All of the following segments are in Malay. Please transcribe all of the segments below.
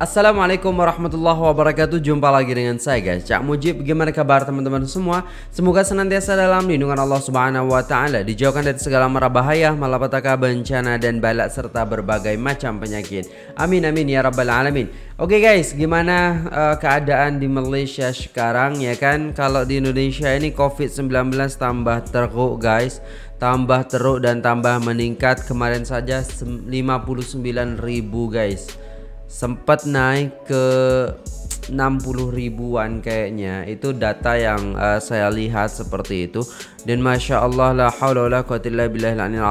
Assalamualaikum warahmatullahi wabarakatuh Jumpa lagi dengan saya guys Cak Mujib Bagaimana kabar teman-teman semua Semoga senantiasa dalam lindungan Allah subhanahu wa ta'ala Dijauhkan dari segala mara bahaya Malapetaka bencana dan balak Serta berbagai macam penyakit Amin amin ya rabbal alamin Oke okay guys gimana uh, keadaan di Malaysia sekarang ya kan Kalau di Indonesia ini covid-19 tambah teruk guys Tambah teruk dan tambah meningkat Kemarin saja 59 ribu guys sempat naik ke 60 ribuan kayaknya itu data yang uh, saya lihat seperti itu dan masya Allah la haula la quwwata illa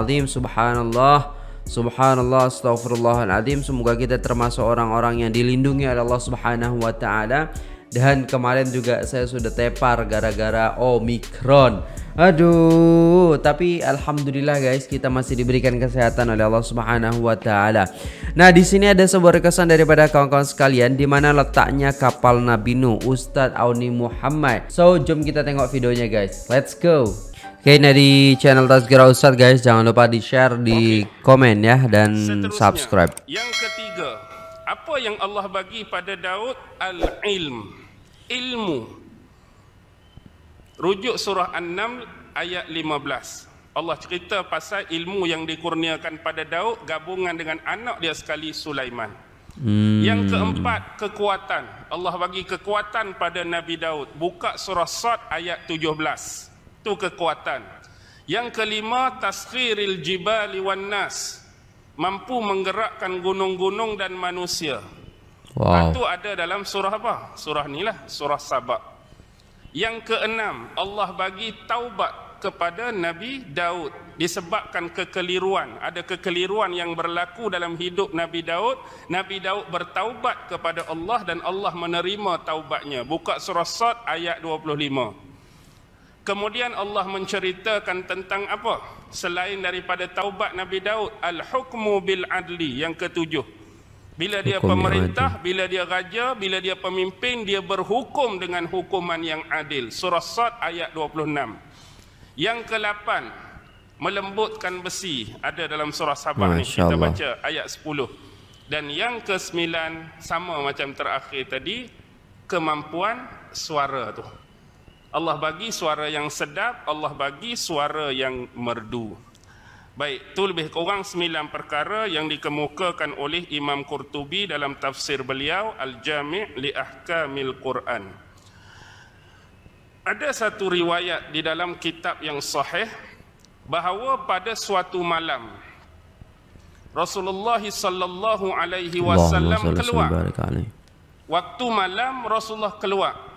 azim subhanallah subhanallah astaghfirullahaladzim semoga kita termasuk orang-orang yang dilindungi oleh Allah subhanahu wa ta'ala dan kemarin juga saya sudah tepar gara-gara Omicron. Aduh, tapi alhamdulillah guys, kita masih diberikan kesehatan oleh Allah Subhanahu wa taala. Nah, di sini ada sebuah rekesan daripada kawan-kawan sekalian di mana letaknya kapal Nabi Nuh, Ustadz Auni Muhammad. So, jom kita tengok videonya guys. Let's go. Oke, okay, nah di channel Tasgira Ustadz guys, jangan lupa di-share, di komen ya dan Seterusnya, subscribe. Yang ketiga, apa yang Allah bagi pada Daud al-ilm ilmu rujuk surah An-Naml ayat 15 Allah cerita pasal ilmu yang dikurniakan pada Daud gabungan dengan anak dia sekali Sulaiman hmm. yang keempat kekuatan Allah bagi kekuatan pada Nabi Daud buka surah Sad ayat 17 tu kekuatan yang kelima tasfiril jibali wan nas mampu menggerakkan gunung-gunung dan manusia. Wow. Itu ada dalam surah apa? Surah ni lah, surah Sabak. Yang keenam, Allah bagi taubat kepada Nabi Daud disebabkan kekeliruan. Ada kekeliruan yang berlaku dalam hidup Nabi Daud. Nabi Daud bertaubat kepada Allah dan Allah menerima taubatnya. Buka surah Sad ayat 25. Kemudian Allah menceritakan tentang apa? Selain daripada taubat Nabi Daud, al-hukmu bil adli yang ketujuh. Bila dia hukum pemerintah, bila dia raja, bila dia pemimpin, dia berhukum dengan hukuman yang adil. Surah Sad ayat 26. Yang ke-8, melembutkan besi ada dalam surah Sabah ni kita baca ayat 10. Dan yang ke-9 sama macam terakhir tadi, kemampuan suara tu. Allah bagi suara yang sedap, Allah bagi suara yang merdu. Baik, itu lebih kurang sembilan perkara yang dikemukakan oleh Imam Qurtubi dalam tafsir beliau Al-Jami' li Ahkamil Quran. Ada satu riwayat di dalam kitab yang sahih bahawa pada suatu malam Rasulullah sallallahu alaihi wasallam keluar. Waktu malam Rasulullah keluar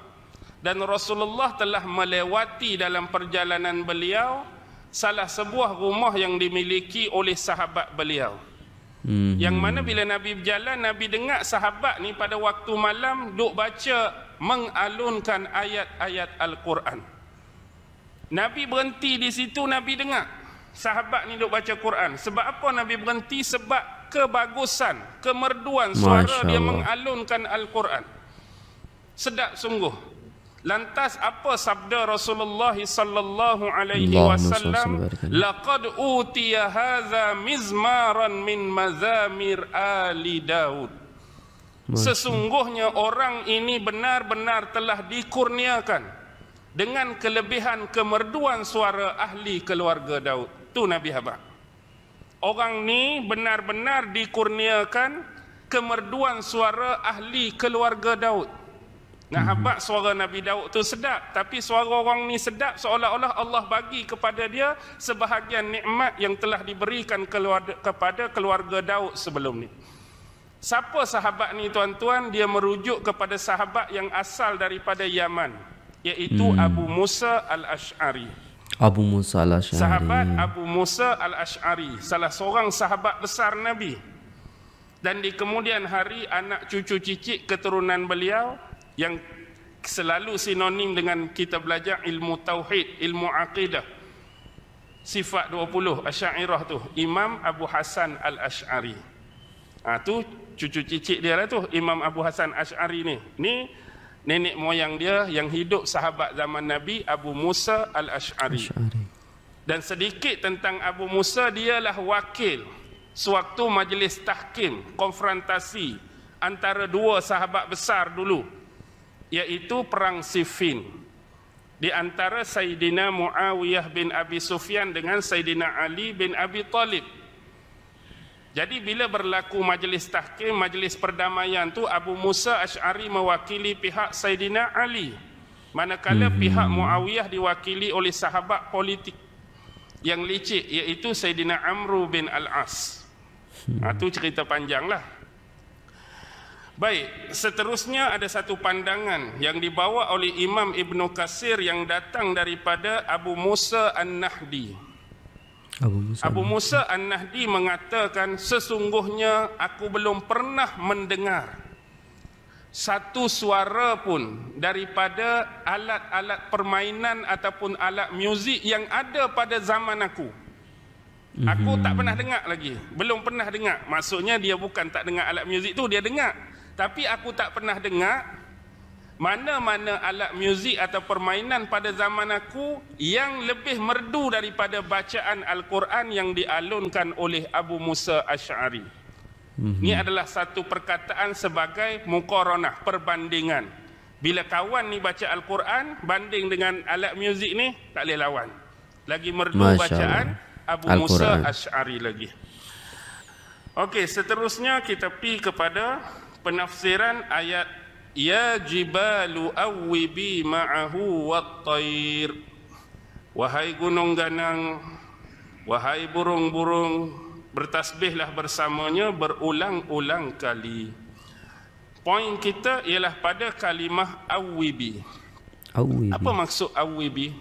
dan Rasulullah telah melewati dalam perjalanan beliau salah sebuah rumah yang dimiliki oleh sahabat beliau. Hmm. Yang mana bila Nabi berjalan Nabi dengar sahabat ni pada waktu malam duk baca mengalunkan ayat-ayat al-Quran. Nabi berhenti di situ Nabi dengar sahabat ni duk baca Quran. Sebab apa Nabi berhenti? Sebab kebagusan, kemerduan suara dia mengalunkan al-Quran. Sedap sungguh. Lantas apa sabda Rasulullah sallallahu alaihi wasallam? Laqad utiya hadza mizmaran min mazamir ali Daud. Sesungguhnya orang ini benar-benar telah dikurniakan dengan kelebihan kemerduan suara ahli keluarga Daud. Tu Nabi Habak. Orang ni benar-benar dikurniakan kemerduan suara ahli keluarga Daud. Nahabat mhm. suara Nabi Daud tu sedap tapi suara orang ni sedap seolah-olah Allah bagi kepada dia sebahagian nikmat yang telah diberikan keluarga, kepada keluarga Daud sebelum ni. Siapa sahabat ni tuan-tuan dia merujuk kepada sahabat yang asal daripada Yaman iaitu hmm. Abu Musa Al-Ash'ari. Abu Musa Al-Ash'ari. Sahabat Abu Musa Al-Ash'ari salah seorang sahabat besar Nabi. Dan di kemudian hari anak cucu cicit keturunan beliau yang selalu sinonim dengan kita belajar ilmu tauhid, ilmu aqidah. Sifat 20 Asy'ariyah tu, Imam Abu Hasan Al-Asy'ari. Ha, ah, tu cucu cicit dia lah tu, Imam Abu Hasan Asy'ari ni. Ni nenek moyang dia yang hidup sahabat zaman Nabi Abu Musa Al-Asy'ari. Dan sedikit tentang Abu Musa, dialah wakil sewaktu majlis tahkim, konfrontasi antara dua sahabat besar dulu, yaitu perang Siffin di antara Sayyidina Muawiyah bin Abi Sufyan dengan Sayyidina Ali bin Abi Talib. Jadi bila berlaku majlis tahkim, majlis perdamaian tu Abu Musa Ash'ari mewakili pihak Sayyidina Ali. Manakala hmm. pihak Muawiyah diwakili oleh sahabat politik yang licik iaitu Sayyidina Amru bin Al-As. Hmm. Ha, cerita panjang lah. Baik, seterusnya ada satu pandangan yang dibawa oleh Imam Ibn Qasir yang datang daripada Abu Musa An-Nahdi. Abu Musa, Abu Musa An-Nahdi mengatakan sesungguhnya aku belum pernah mendengar satu suara pun daripada alat-alat permainan ataupun alat muzik yang ada pada zaman aku. Aku tak mhm. pernah dengar lagi. Belum pernah dengar. Maksudnya dia bukan tak dengar alat muzik tu, dia dengar tapi aku tak pernah dengar mana-mana alat muzik atau permainan pada zaman aku yang lebih merdu daripada bacaan Al-Quran yang dialunkan oleh Abu Musa Ash'ari. hmm Ini adalah satu perkataan sebagai mukoronah, perbandingan. Bila kawan ni baca Al-Quran, banding dengan alat muzik ni, tak boleh lawan. Lagi merdu Masya bacaan Abu Musa Ash'ari lagi. Okey, seterusnya kita pergi kepada penafsiran ayat ya jibalu awibi ma'ahu wattair wahai gunung ganang wahai burung-burung bertasbihlah bersamanya berulang-ulang kali poin kita ialah pada kalimah awibi awibi apa maksud awibi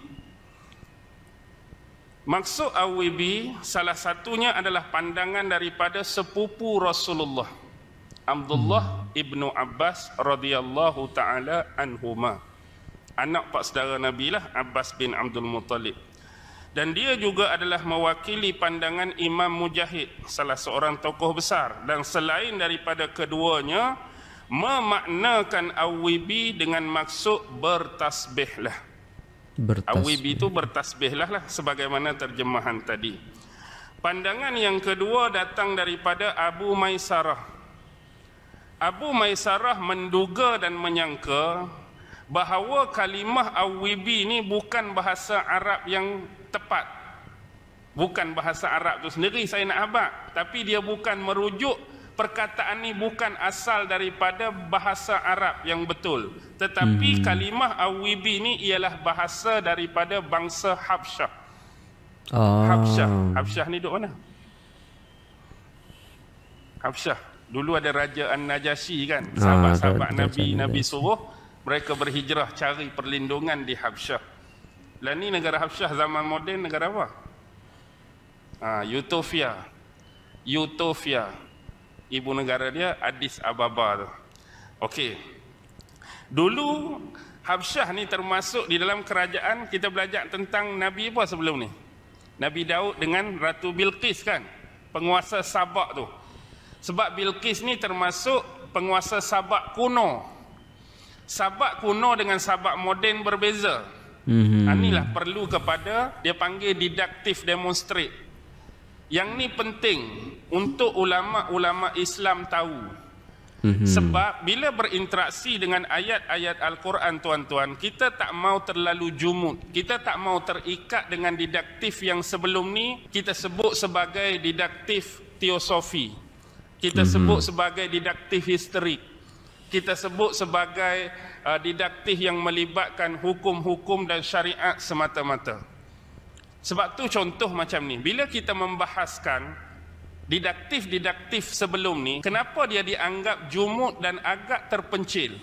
maksud awibi salah satunya adalah pandangan daripada sepupu Rasulullah Abdullah ibnu Abbas radhiyallahu taala anhuma. Anak pak saudara Nabi lah Abbas bin Abdul Muttalib. Dan dia juga adalah mewakili pandangan Imam Mujahid, salah seorang tokoh besar. Dan selain daripada keduanya, memaknakan awibi dengan maksud bertasbihlah. Bertasbih. Awibi itu bertasbihlah lah, sebagaimana terjemahan tadi. Pandangan yang kedua datang daripada Abu Maisarah. Abu Maisarah menduga dan menyangka bahawa kalimah awibi ini bukan bahasa Arab yang tepat bukan bahasa Arab itu sendiri saya nak habaq tapi dia bukan merujuk perkataan ini bukan asal daripada bahasa Arab yang betul tetapi hmm. kalimah awibi ini ialah bahasa daripada bangsa Habsyah ah. Habsyah Habsyah ni duk mana Habsyah dulu ada raja An-Najasyi kan ah, sahabat-sahabat Nabi Najasyi. Nabi suruh mereka berhijrah cari perlindungan di Habsyah. Lah ni negara Habsyah zaman moden negara apa? Ha, Utopia. Utopia. Ibu negara dia Addis Ababa tu. Okey. Dulu Habsyah ni termasuk di dalam kerajaan kita belajar tentang Nabi apa sebelum ni? Nabi Daud dengan Ratu Bilqis kan? Penguasa Sabak tu. Sebab Bilqis ni termasuk penguasa Sabak kuno. Sabak kuno dengan Sabak moden berbeza. Mm-hmm. Inilah perlu kepada dia panggil deductive demonstrate. Yang ni penting untuk ulama-ulama Islam tahu. Mm-hmm. Sebab bila berinteraksi dengan ayat-ayat Al-Quran tuan-tuan, kita tak mau terlalu jumud. Kita tak mau terikat dengan didaktif yang sebelum ni kita sebut sebagai didaktif teosofi kita hmm sebut sebagai didaktif history kita sebut sebagai uh, deductive yang melibatkan hukum-hukum dan syariat semata-mata sebab tu contoh macam ni bila kita membahaskan didaktif-didaktif sebelum ni kenapa dia dianggap jumud dan agak terpencil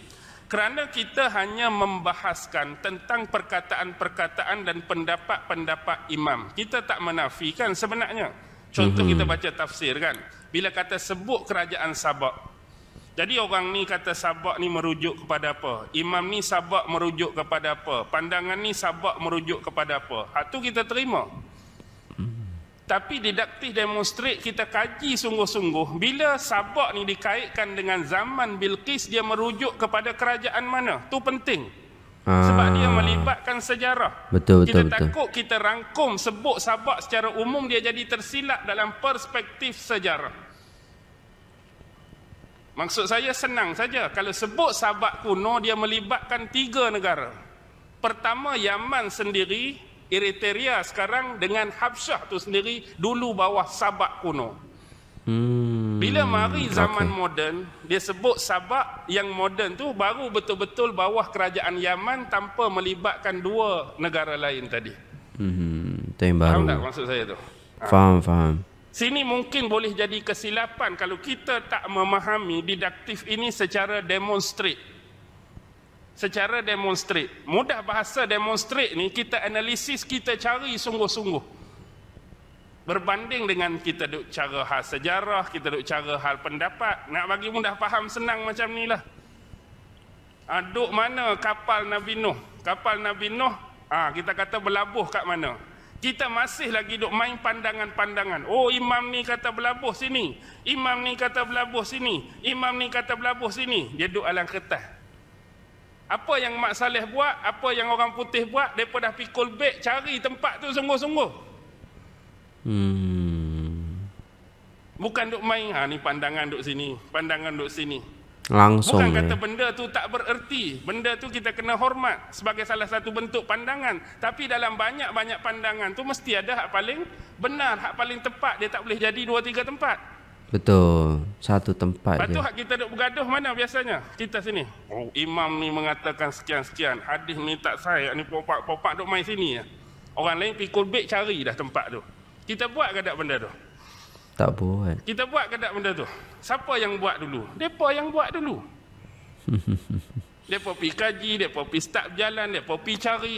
kerana kita hanya membahaskan tentang perkataan-perkataan dan pendapat-pendapat imam kita tak menafikan sebenarnya Contoh mm-hmm. kita mhm. baca tafsir kan. Bila kata sebut kerajaan Sabak. Jadi orang ni kata Sabak ni merujuk kepada apa? Imam ni Sabak merujuk kepada apa? Pandangan ni Sabak merujuk kepada apa? Itu ha, kita terima. Mhm. Tapi didaktif demonstrate kita kaji sungguh-sungguh bila sabak ni dikaitkan dengan zaman Bilqis dia merujuk kepada kerajaan mana? Tu penting. Sebab dia ah. melibatkan sejarah. Betul betul. Kita betul. takut kita rangkum sebut sabak secara umum dia jadi tersilap dalam perspektif sejarah. Maksud saya senang saja kalau sebut sabak kuno dia melibatkan tiga negara. Pertama Yaman sendiri, Eritrea sekarang dengan Habsyah tu sendiri dulu bawah sabak kuno. Hmm. Bila mari zaman okay. moden, dia sebut sabak yang moden tu baru betul-betul bawah kerajaan Yaman tanpa melibatkan dua negara lain tadi. Hmm. Itu yang baru. Faham tak maksud saya tu? Ha. Faham, ha. faham. Sini mungkin boleh jadi kesilapan kalau kita tak memahami didaktif ini secara demonstrate. Secara demonstrate. Mudah bahasa demonstrate ni kita analisis, kita cari sungguh-sungguh berbanding dengan kita duk cara hal sejarah, kita duk cara hal pendapat. Nak bagi mudah faham senang macam ni lah. Ha, duk mana kapal Nabi Nuh? Kapal Nabi Nuh, ha, kita kata berlabuh kat mana? Kita masih lagi duk main pandangan-pandangan. Oh imam ni kata berlabuh sini. Imam ni kata berlabuh sini. Imam ni kata berlabuh sini. Dia duk alam kertas. Apa yang Mak Saleh buat, apa yang orang putih buat, mereka dah pikul beg, cari tempat tu sungguh-sungguh. Hmm. Bukan duk main ha ni pandangan duk sini, pandangan duk sini. Langsung. Bukan kata ya. benda tu tak bererti. Benda tu kita kena hormat sebagai salah satu bentuk pandangan. Tapi dalam banyak-banyak pandangan tu mesti ada hak paling benar, hak paling tepat. Dia tak boleh jadi dua tiga tempat. Betul. Satu tempat Lepas je. Tu hak kita duk bergaduh mana biasanya? Kita sini. Oh, imam ni mengatakan sekian-sekian. Hadis ni tak sah. Ni popak-popak duk main sini ya. Orang lain pikul beg cari dah tempat tu. Kita buat ke tak benda tu? Tak buat. Kita buat ke tak benda tu? Siapa yang buat dulu? Depa yang buat dulu. depa pergi kaji, depa pergi start jalan, depa pergi cari.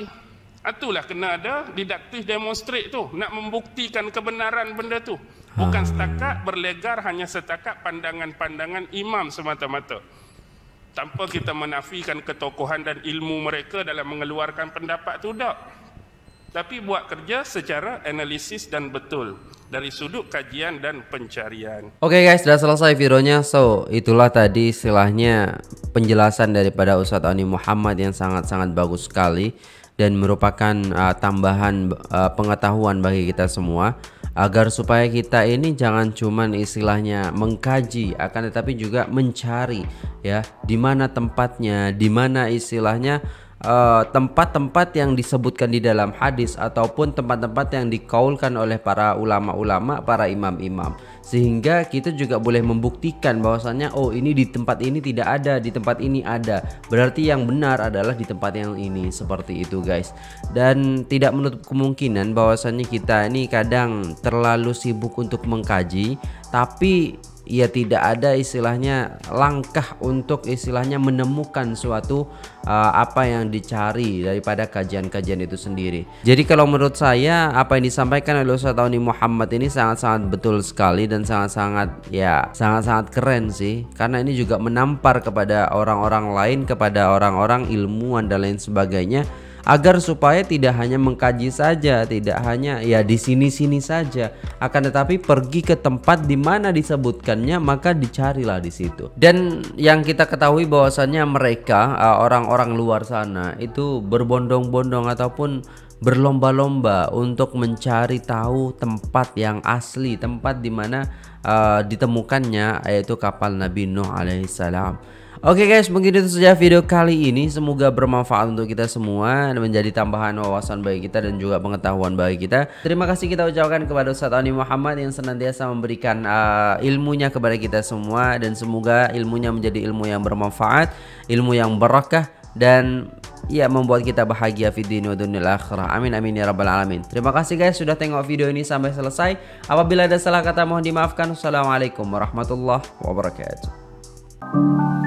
Itulah kena ada didaktif demonstrate tu nak membuktikan kebenaran benda tu. Bukan ah. setakat berlegar hanya setakat pandangan-pandangan imam semata-mata. Tanpa kita menafikan ketokohan dan ilmu mereka dalam mengeluarkan pendapat tu tak. tapi buat kerja secara analisis dan betul dari sudut kajian dan pencarian. Oke okay guys, sudah selesai videonya. So, itulah tadi istilahnya penjelasan daripada Ustadz Ani Muhammad yang sangat-sangat bagus sekali dan merupakan uh, tambahan uh, pengetahuan bagi kita semua agar supaya kita ini jangan cuman istilahnya mengkaji akan tetapi juga mencari ya di mana tempatnya, di mana istilahnya Eh, tempat-tempat uh, yang disebutkan di dalam hadis ataupun tempat-tempat yang dikaulkan oleh para ulama-ulama, para imam-imam. Sehingga kita juga boleh membuktikan bahwasannya oh ini di tempat ini tidak ada, di tempat ini ada. Berarti yang benar adalah di tempat yang ini seperti itu guys. Dan tidak menutup kemungkinan bahwasannya kita ini kadang terlalu sibuk untuk mengkaji tapi ia tidak ada istilahnya langkah untuk istilahnya menemukan suatu uh, apa yang dicari daripada kajian-kajian itu sendiri. Jadi kalau menurut saya apa yang disampaikan oleh Ustaz Tauni Muhammad ini sangat-sangat betul sekali dan sangat-sangat ya sangat-sangat keren sih karena ini juga menampar kepada orang-orang lain kepada orang-orang ilmuwan dan lain sebagainya agar supaya tidak hanya mengkaji saja, tidak hanya ya di sini-sini saja, akan tetapi pergi ke tempat di mana disebutkannya maka dicarilah di situ. Dan yang kita ketahui bahwasannya mereka eh, orang-orang luar sana itu berbondong-bondong ataupun berlomba-lomba untuk mencari tahu tempat yang asli, tempat di mana uh, ditemukannya yaitu kapal Nabi Nuh alaihissalam. Oke okay guys, mungkin itu saja video kali ini. Semoga bermanfaat untuk kita semua dan menjadi tambahan wawasan bagi kita dan juga pengetahuan bagi kita. Terima kasih kita ucapkan kepada Ustaz Ani Muhammad yang senantiasa memberikan uh, ilmunya kepada kita semua dan semoga ilmunya menjadi ilmu yang bermanfaat, ilmu yang berkah dan ya membuat kita bahagia di dunia dan akhirat. Amin amin ya rabbal alamin. Terima kasih guys sudah tengok video ini sampai selesai. Apabila ada salah kata mohon dimaafkan. Assalamualaikum warahmatullahi wabarakatuh.